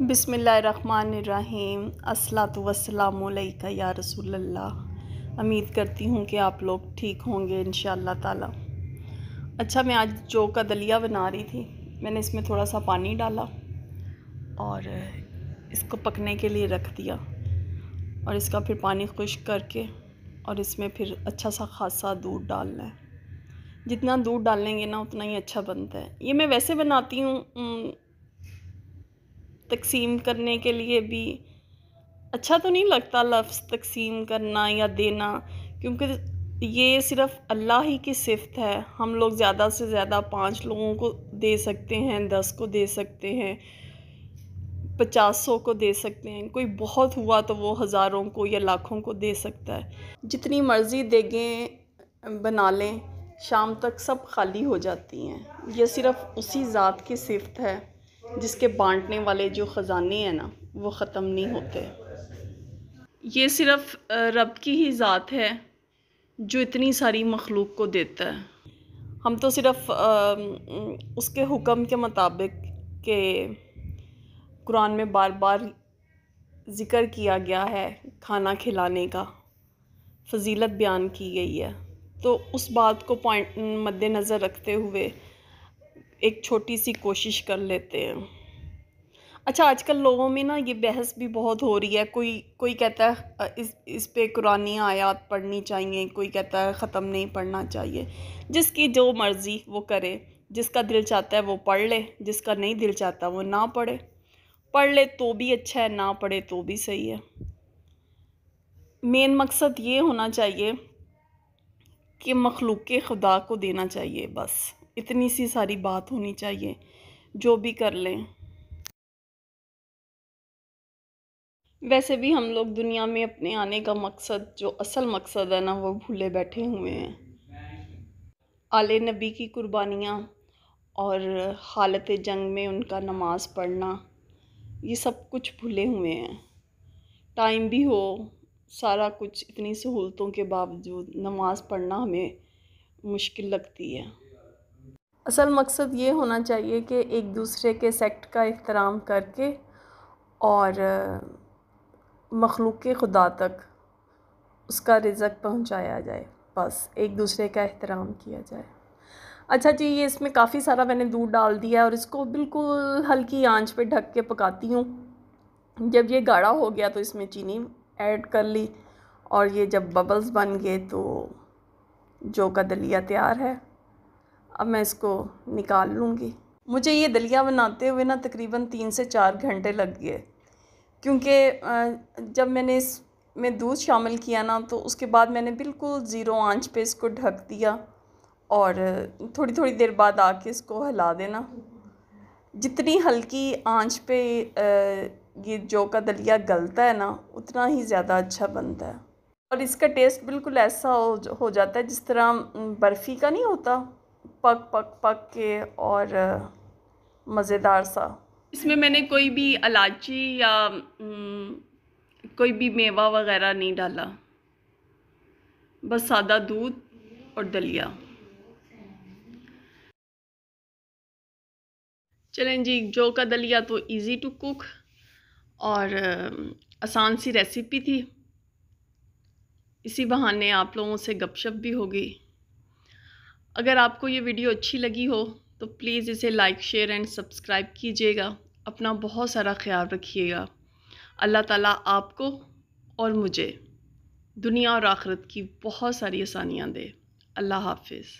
बिसमीम् अस्सलाम या रसूलल्ला उम्मीद करती हूँ कि आप लोग ठीक होंगे इन ताला अच्छा मैं आज जो का दलिया बना रही थी मैंने इसमें थोड़ा सा पानी डाला और इसको पकने के लिए रख दिया और इसका फिर पानी खुश्क करके और इसमें फिर अच्छा सा खासा दूध डालना है जितना दूध डालेंगे ना उतना ही अच्छा बनता है ये मैं वैसे बनाती हूँ तकसीम करने के लिए भी अच्छा तो नहीं लगता लफ्ज़ तकसीम करना या देना क्योंकि ये सिर्फ अल्लाह ही की सिफत है हम लोग ज़्यादा से ज़्यादा पाँच लोगों को दे सकते हैं दस को दे सकते हैं पचासों को दे सकते हैं कोई बहुत हुआ तो वो हज़ारों को या लाखों को दे सकता है जितनी मर्ज़ी देगें बना लें शाम तक सब खाली हो जाती हैं ये सिर्फ़ उसी ज़ात की सिफत है जिसके बांटने वाले जो ख़जाने हैं ना वो ख़त्म नहीं होते ये सिर्फ़ रब की ही ज़ात है जो इतनी सारी मखलूक को देता है हम तो सिर्फ़ उसके हुक्म के मुताबिक के कुरान में बार बार ज़िक्र किया गया है खाना खिलाने का फजीलत बयान की गई है तो उस बात को पॉइंट मद्देनज़र रखते हुए एक छोटी सी कोशिश कर लेते हैं अच्छा आजकल लोगों में ना ये बहस भी बहुत हो रही है कोई कोई कहता है इस इस पे कुरानी आयात पढ़नी चाहिए कोई कहता है ख़त्म नहीं पढ़ना चाहिए जिसकी जो मर्ज़ी वो करे जिसका दिल चाहता है वो पढ़ ले जिसका नहीं दिल चाहता वो ना पढ़े पढ़ ले तो भी अच्छा है ना पढ़े तो भी सही है मेन मकसद ये होना चाहिए कि मखलूक खुदा को देना चाहिए बस इतनी सी सारी बात होनी चाहिए जो भी कर लें वैसे भी हम लोग दुनिया में अपने आने का मकसद जो असल मकसद है ना वो भूले बैठे हुए हैं आले नबी की कुर्बानियाँ और हालत जंग में उनका नमाज पढ़ना ये सब कुछ भूले हुए हैं टाइम भी हो सारा कुछ इतनी सहूलतों के बावजूद नमाज़ पढ़ना हमें मुश्किल लगती है असल मकसद ये होना चाहिए कि एक दूसरे के सेक्ट का एहतराम करके और मखलूक खुदा तक उसका रिज़क पहुंचाया जाए बस एक दूसरे का एहतराम किया जाए अच्छा जी ये इसमें काफ़ी सारा मैंने दूध डाल दिया और इसको बिल्कुल हल्की आंच पे ढक के पकाती हूँ जब ये गाढ़ा हो गया तो इसमें चीनी ऐड कर ली और ये जब बबल्स बन गए तो जो का दलिया तैयार है अब मैं इसको निकाल लूँगी मुझे ये दलिया बनाते हुए ना तकरीबन तीन से चार घंटे लग गए क्योंकि जब मैंने इस में दूध शामिल किया ना तो उसके बाद मैंने बिल्कुल ज़ीरो आंच पे इसको ढक दिया और थोड़ी थोड़ी देर बाद आके इसको हिला देना जितनी हल्की आंच पे ये जो का दलिया गलता है ना उतना ही ज़्यादा अच्छा बनता है और इसका टेस्ट बिल्कुल ऐसा हो, हो जाता है जिस तरह बर्फ़ी का नहीं होता पक पक पक के और मज़ेदार सा इसमें मैंने कोई भी इलायची या कोई भी मेवा वगैरह नहीं डाला बस सादा दूध और दलिया चलें जी जो का दलिया तो इजी टू कुक और आसान सी रेसिपी थी इसी बहाने आप लोगों से गपशप भी होगी अगर आपको ये वीडियो अच्छी लगी हो तो प्लीज़ इसे लाइक शेयर एंड सब्सक्राइब कीजिएगा अपना बहुत सारा ख्याल रखिएगा अल्लाह ताला आपको और मुझे दुनिया और आखरत की बहुत सारी आसानियाँ दे अल्लाह हाफिज़